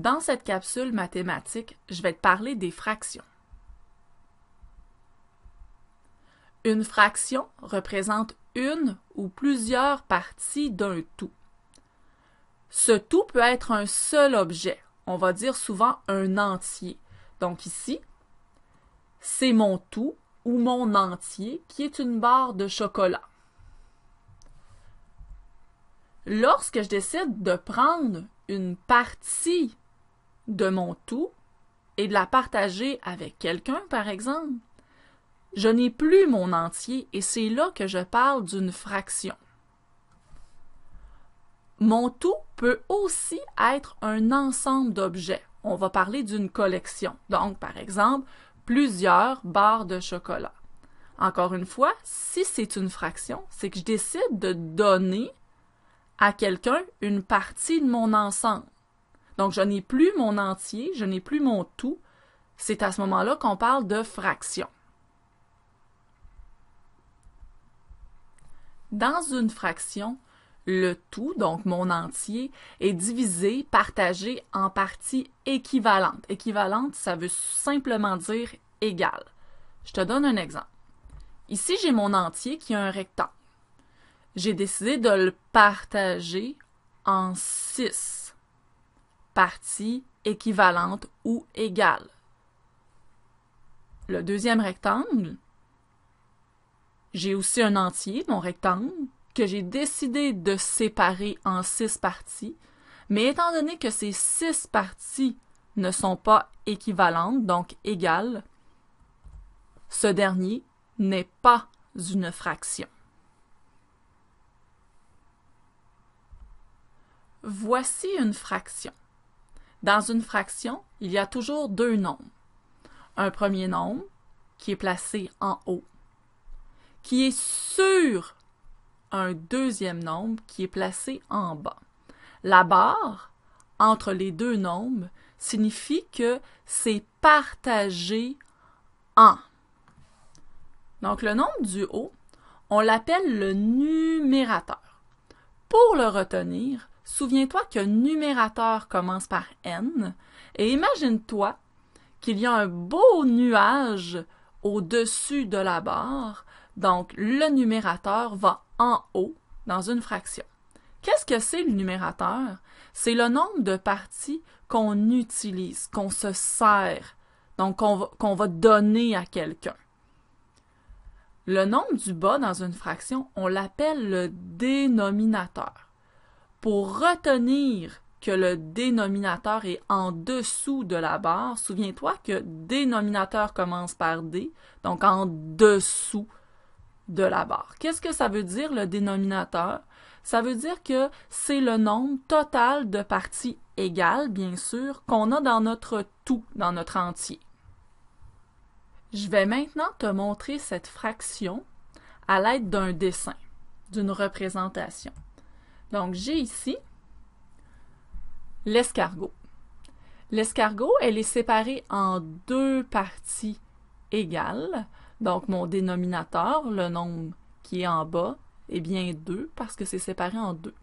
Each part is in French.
Dans cette capsule mathématique, je vais te parler des fractions. Une fraction représente une ou plusieurs parties d'un tout. Ce tout peut être un seul objet, on va dire souvent un entier. Donc ici, c'est mon tout ou mon entier qui est une barre de chocolat. Lorsque je décide de prendre une partie de mon tout et de la partager avec quelqu'un, par exemple, je n'ai plus mon entier et c'est là que je parle d'une fraction. Mon tout peut aussi être un ensemble d'objets. On va parler d'une collection. Donc, par exemple, plusieurs barres de chocolat. Encore une fois, si c'est une fraction, c'est que je décide de donner à quelqu'un une partie de mon ensemble. Donc, je n'ai plus mon entier, je n'ai plus mon tout. C'est à ce moment-là qu'on parle de fraction. Dans une fraction, le tout, donc mon entier, est divisé, partagé en parties équivalentes. Équivalente, ça veut simplement dire égal. Je te donne un exemple. Ici, j'ai mon entier qui est un rectangle. J'ai décidé de le partager en 6 partie équivalente ou égale. Le deuxième rectangle, j'ai aussi un entier, mon rectangle, que j'ai décidé de séparer en six parties, mais étant donné que ces six parties ne sont pas équivalentes, donc égales, ce dernier n'est pas une fraction. Voici une fraction. Dans une fraction, il y a toujours deux nombres. Un premier nombre, qui est placé en haut, qui est sur un deuxième nombre qui est placé en bas. La barre, entre les deux nombres, signifie que c'est partagé en. Donc le nombre du haut, on l'appelle le numérateur. Pour le retenir, Souviens-toi qu'un numérateur commence par N et imagine-toi qu'il y a un beau nuage au-dessus de la barre, donc le numérateur va en haut dans une fraction. Qu'est-ce que c'est le numérateur? C'est le nombre de parties qu'on utilise, qu'on se sert, donc qu'on va donner à quelqu'un. Le nombre du bas dans une fraction, on l'appelle le dénominateur pour retenir que le dénominateur est en dessous de la barre, souviens-toi que dénominateur commence par D, donc en dessous de la barre. Qu'est-ce que ça veut dire le dénominateur? Ça veut dire que c'est le nombre total de parties égales, bien sûr, qu'on a dans notre tout, dans notre entier. Je vais maintenant te montrer cette fraction à l'aide d'un dessin, d'une représentation. Donc, j'ai ici l'escargot. L'escargot, elle est séparée en deux parties égales. Donc, mon dénominateur, le nombre qui est en bas, est bien 2 parce que c'est séparé en deux.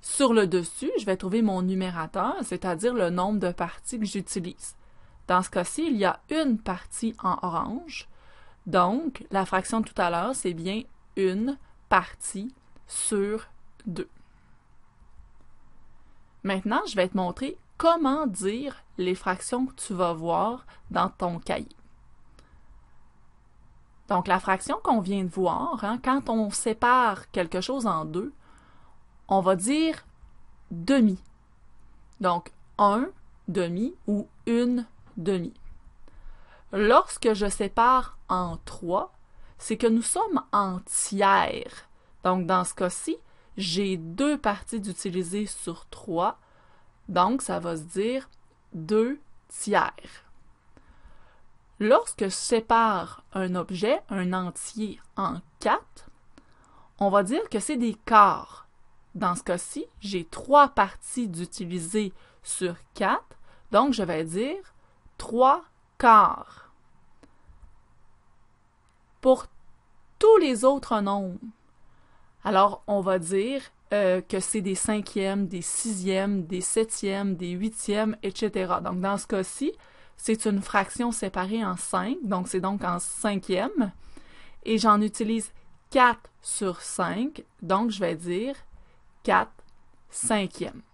Sur le dessus, je vais trouver mon numérateur, c'est-à-dire le nombre de parties que j'utilise. Dans ce cas-ci, il y a une partie en orange. Donc, la fraction de tout à l'heure, c'est bien une partie sur 2. Maintenant, je vais te montrer comment dire les fractions que tu vas voir dans ton cahier. Donc, la fraction qu'on vient de voir, hein, quand on sépare quelque chose en deux, on va dire demi. Donc, un demi ou une demi. Lorsque je sépare en trois, c'est que nous sommes en tiers. Donc, dans ce cas-ci, j'ai deux parties d'utiliser sur trois, donc ça va se dire deux tiers. Lorsque je sépare un objet, un entier, en quatre, on va dire que c'est des quarts. Dans ce cas-ci, j'ai trois parties d'utiliser sur quatre, donc je vais dire trois quarts. Pour tous les autres nombres, alors, on va dire euh, que c'est des cinquièmes, des sixièmes, des septièmes, des huitièmes, etc. Donc, dans ce cas-ci, c'est une fraction séparée en cinq, donc c'est donc en cinquième. Et j'en utilise quatre sur cinq, donc je vais dire quatre cinquièmes.